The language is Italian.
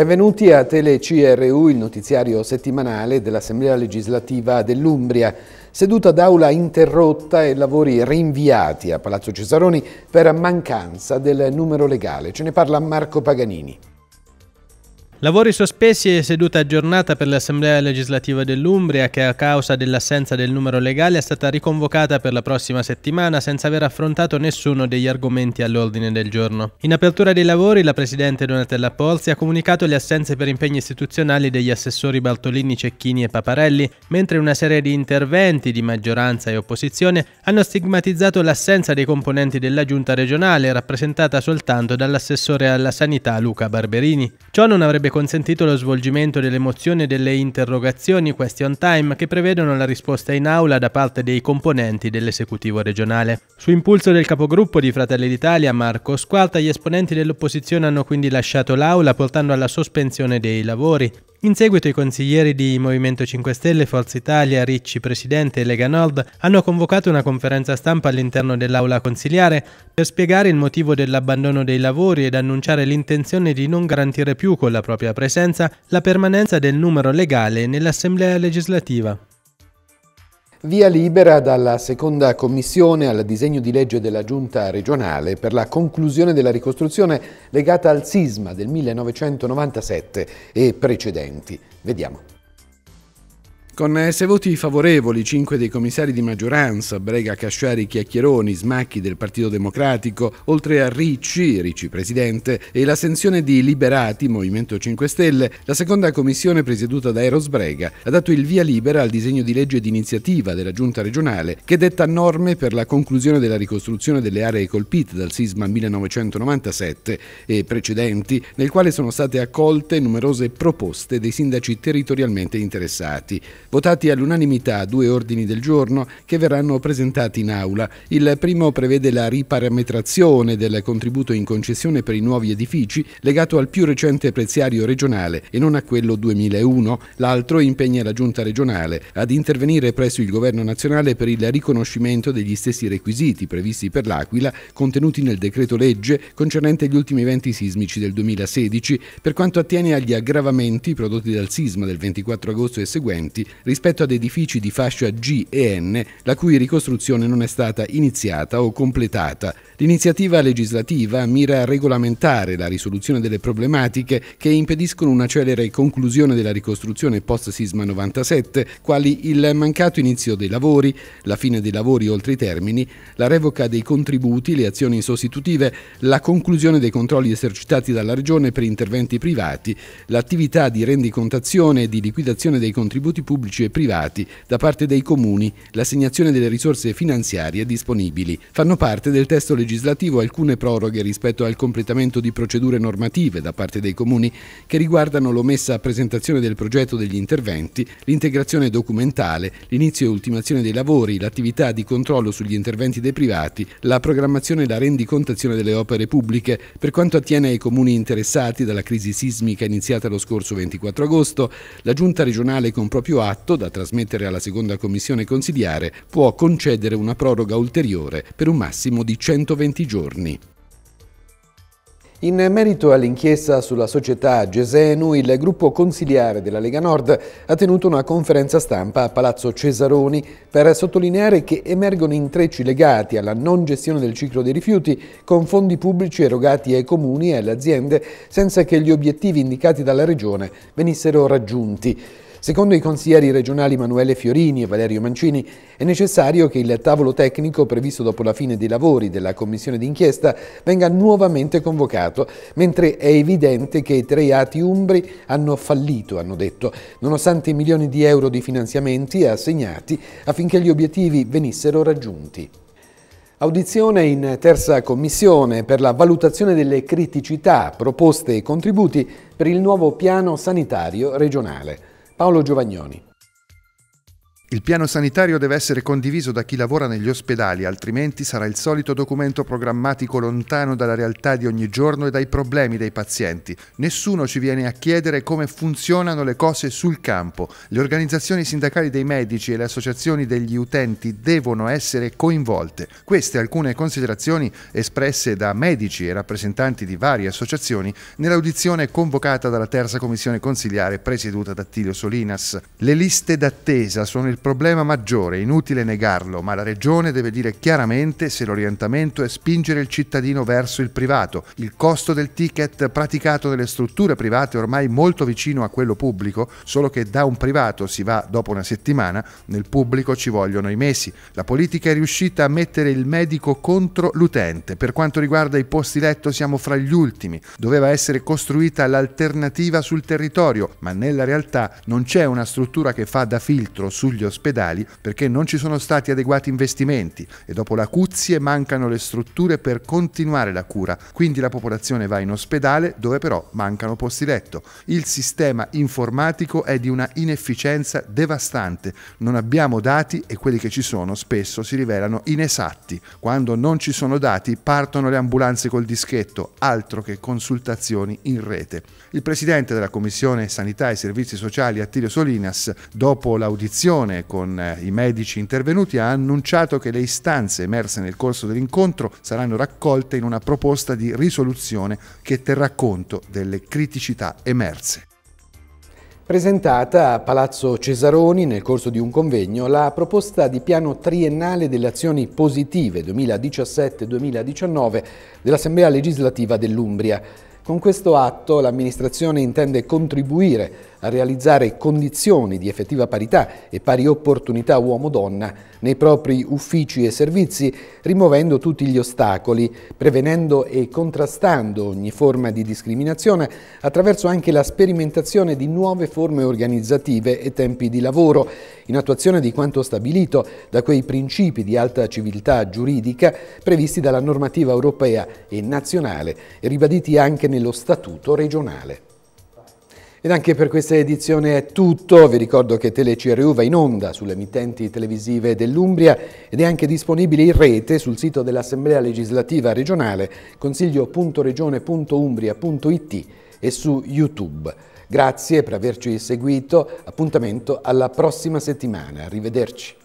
Benvenuti a TeleCRU, il notiziario settimanale dell'Assemblea legislativa dell'Umbria. Seduta d'aula interrotta e lavori rinviati a Palazzo Cesaroni per mancanza del numero legale. Ce ne parla Marco Paganini. Lavori sospesi e seduta aggiornata per l'Assemblea legislativa dell'Umbria che a causa dell'assenza del numero legale è stata riconvocata per la prossima settimana senza aver affrontato nessuno degli argomenti all'ordine del giorno. In apertura dei lavori la Presidente Donatella Polzi ha comunicato le assenze per impegni istituzionali degli assessori Bartolini, Cecchini e Paparelli, mentre una serie di interventi di maggioranza e opposizione hanno stigmatizzato l'assenza dei componenti della Giunta regionale rappresentata soltanto dall'assessore alla sanità Luca Barberini. Ciò non avrebbe sarebbe consentito lo svolgimento delle mozioni e delle interrogazioni question time che prevedono la risposta in aula da parte dei componenti dell'esecutivo regionale. Su impulso del capogruppo di Fratelli d'Italia, Marco Squalta, gli esponenti dell'opposizione hanno quindi lasciato l'aula portando alla sospensione dei lavori. In seguito i consiglieri di Movimento 5 Stelle, Forza Italia, Ricci Presidente e Lega Nord hanno convocato una conferenza stampa all'interno dell'aula consiliare per spiegare il motivo dell'abbandono dei lavori ed annunciare l'intenzione di non garantire più con la propria presenza la permanenza del numero legale nell'Assemblea legislativa. Via libera dalla seconda commissione al disegno di legge della Giunta regionale per la conclusione della ricostruzione legata al sisma del 1997 e precedenti. Vediamo. Con eh, sei voti favorevoli, cinque dei commissari di maggioranza, Brega, Casciari, Chiacchieroni, Smacchi del Partito Democratico, oltre a Ricci, Ricci Presidente, e l'astensione di Liberati, Movimento 5 Stelle, la seconda commissione presieduta da Eros Brega ha dato il via libera al disegno di legge d'iniziativa della Giunta regionale che detta norme per la conclusione della ricostruzione delle aree colpite dal sisma 1997 e precedenti, nel quale sono state accolte numerose proposte dei sindaci territorialmente interessati. Votati all'unanimità due ordini del giorno che verranno presentati in aula. Il primo prevede la riparametrazione del contributo in concessione per i nuovi edifici legato al più recente preziario regionale e non a quello 2001. L'altro impegna la Giunta regionale ad intervenire presso il Governo nazionale per il riconoscimento degli stessi requisiti previsti per l'Aquila contenuti nel decreto legge concernente gli ultimi eventi sismici del 2016 per quanto attiene agli aggravamenti prodotti dal sisma del 24 agosto e seguenti rispetto ad edifici di fascia G e N, la cui ricostruzione non è stata iniziata o completata. L'iniziativa legislativa mira a regolamentare la risoluzione delle problematiche che impediscono una celere conclusione della ricostruzione post-sisma 97, quali il mancato inizio dei lavori, la fine dei lavori oltre i termini, la revoca dei contributi, le azioni sostitutive, la conclusione dei controlli esercitati dalla Regione per interventi privati, l'attività di rendicontazione e di liquidazione dei contributi pubblici pubblici e privati da parte dei comuni, l'assegnazione delle risorse finanziarie disponibili. Fanno parte del testo legislativo alcune proroghe rispetto al completamento di procedure normative da parte dei comuni che riguardano l'omessa presentazione del progetto degli interventi, l'integrazione documentale, l'inizio e ultimazione dei lavori, l'attività di controllo sugli interventi dei privati, la programmazione e la rendicontazione delle opere pubbliche. Per quanto attiene ai comuni interessati dalla crisi sismica iniziata lo scorso 24 agosto, la Giunta regionale con proprio atto fatto da trasmettere alla seconda commissione consiliare, può concedere una proroga ulteriore per un massimo di 120 giorni. In merito all'inchiesta sulla società Gesenu, il gruppo consiliare della Lega Nord ha tenuto una conferenza stampa a Palazzo Cesaroni per sottolineare che emergono intrecci legati alla non gestione del ciclo dei rifiuti con fondi pubblici erogati ai comuni e alle aziende senza che gli obiettivi indicati dalla Regione venissero raggiunti. Secondo i consiglieri regionali Manuele Fiorini e Valerio Mancini, è necessario che il tavolo tecnico previsto dopo la fine dei lavori della commissione d'inchiesta venga nuovamente convocato, mentre è evidente che i tre ati umbri hanno fallito, hanno detto, nonostante i milioni di euro di finanziamenti assegnati affinché gli obiettivi venissero raggiunti. Audizione in terza commissione per la valutazione delle criticità, proposte e contributi per il nuovo piano sanitario regionale. Paolo Giovagnoni. Il piano sanitario deve essere condiviso da chi lavora negli ospedali, altrimenti sarà il solito documento programmatico lontano dalla realtà di ogni giorno e dai problemi dei pazienti. Nessuno ci viene a chiedere come funzionano le cose sul campo. Le organizzazioni sindacali dei medici e le associazioni degli utenti devono essere coinvolte. Queste alcune considerazioni espresse da medici e rappresentanti di varie associazioni nell'audizione convocata dalla terza commissione consiliare presieduta da Tilio Solinas. Le liste d'attesa sono il problema maggiore, inutile negarlo, ma la Regione deve dire chiaramente se l'orientamento è spingere il cittadino verso il privato. Il costo del ticket praticato nelle strutture private è ormai molto vicino a quello pubblico, solo che da un privato si va dopo una settimana, nel pubblico ci vogliono i mesi. La politica è riuscita a mettere il medico contro l'utente. Per quanto riguarda i posti letto siamo fra gli ultimi. Doveva essere costruita l'alternativa sul territorio, ma nella realtà non c'è una struttura che fa da filtro sugli ospedali ospedali perché non ci sono stati adeguati investimenti e dopo la cuzie mancano le strutture per continuare la cura, quindi la popolazione va in ospedale dove però mancano posti letto. Il sistema informatico è di una inefficienza devastante, non abbiamo dati e quelli che ci sono spesso si rivelano inesatti. Quando non ci sono dati partono le ambulanze col dischetto, altro che consultazioni in rete. Il presidente della Commissione Sanità e Servizi Sociali Attilio Solinas, dopo l'audizione con eh, i medici intervenuti, ha annunciato che le istanze emerse nel corso dell'incontro saranno raccolte in una proposta di risoluzione che terrà conto delle criticità emerse. Presentata a Palazzo Cesaroni nel corso di un convegno la proposta di piano triennale delle azioni positive 2017-2019 dell'Assemblea legislativa dell'Umbria. Con questo atto l'amministrazione intende contribuire a realizzare condizioni di effettiva parità e pari opportunità uomo-donna nei propri uffici e servizi, rimuovendo tutti gli ostacoli, prevenendo e contrastando ogni forma di discriminazione attraverso anche la sperimentazione di nuove forme organizzative e tempi di lavoro, in attuazione di quanto stabilito da quei principi di alta civiltà giuridica previsti dalla normativa europea e nazionale e ribaditi anche nello Statuto regionale. Ed anche per questa edizione è tutto, vi ricordo che TeleCRU va in onda sulle emittenti televisive dell'Umbria ed è anche disponibile in rete sul sito dell'Assemblea Legislativa Regionale consiglio.regione.umbria.it e su YouTube. Grazie per averci seguito, appuntamento alla prossima settimana, arrivederci.